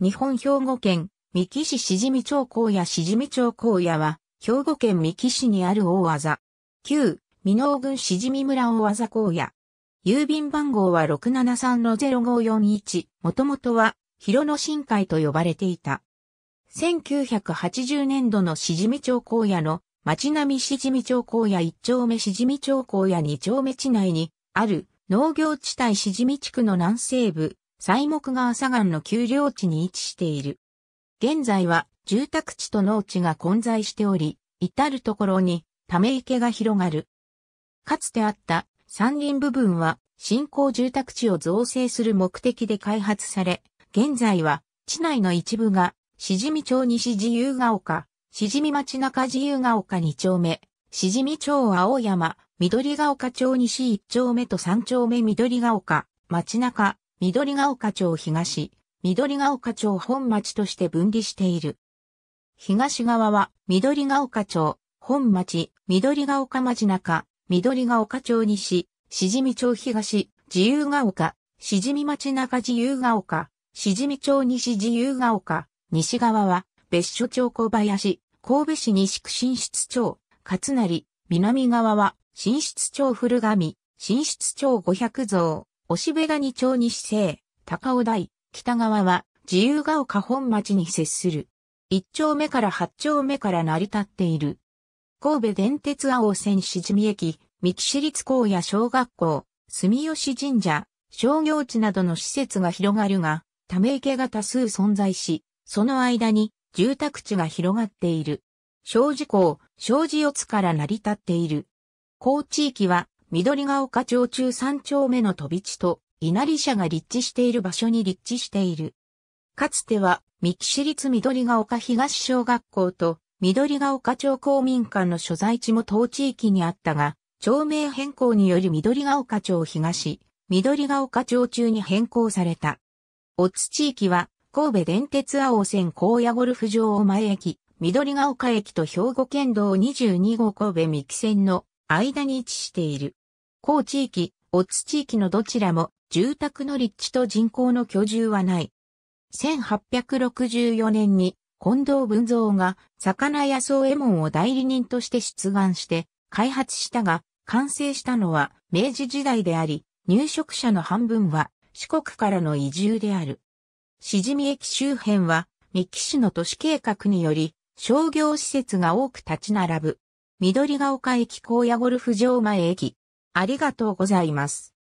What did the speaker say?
日本兵庫県、三木市しじみ町荒野しじみ町荒野は、兵庫県三木市にある大技。旧、美濃郡しじみ村大技荒野。郵便番号は673-0541。もともとは、広野深海と呼ばれていた。1980年度のしじみ町荒野の町並みしじみ町荒野1丁目しじみ町荒野2丁目地内にある農業地帯しじみ地区の南西部西木川朝岸の丘陵地に位置している。現在は住宅地と農地が混在しており、至るところにため池が広がる。かつてあった山林部分は新興住宅地を造成する目的で開発され、現在は地内の一部が、しじみ町西自由が丘、しじみ町中自由が丘2丁目、しじみ町青山、緑が丘町西1丁目と3丁目緑が丘、町中、緑ヶ丘町東、緑ヶ丘町本町として分離している。東側は緑ヶ丘町、本町、緑ヶ丘町中、緑ヶ丘町西、しじみ町東、自由が丘、しじみ町中自由が丘、しじみ町西自由が丘、西側は別所町小林、神戸市西区新室町、勝成、南側は新室町古神、新室町五百像、押部谷町西西、高尾台、北側は自由が丘本町に接する。一丁目から八丁目から成り立っている。神戸電鉄青線しじみ駅、三木市立高野小学校、住吉神社、商業地などの施設が広がるが、ため池が多数存在し、その間に住宅地が広がっている。小事港、小事四つから成り立っている。高地域は緑ヶ丘町中三丁目の飛び地と稲荷社が立地している場所に立地している。かつては、三木市立緑ヶ丘東小学校と緑ヶ丘町公民館の所在地も当地域にあったが、町名変更により緑ヶ丘町東、緑ヶ丘町中に変更された。お津地域は、神戸電鉄青線高野ゴルフ場大前駅、緑ヶ丘駅と兵庫県道22号神戸三木線の間に位置している。高地域、オッツ地域のどちらも住宅の立地と人口の居住はない。1864年に近藤文蔵が魚屋宗右衛門を代理人として出願して開発したが完成したのは明治時代であり入植者の半分は四国からの移住である。しじみ駅周辺は三木市の都市計画により商業施設が多く立ち並ぶ。緑ヶ丘駅高野ゴルフ場前駅、ありがとうございます。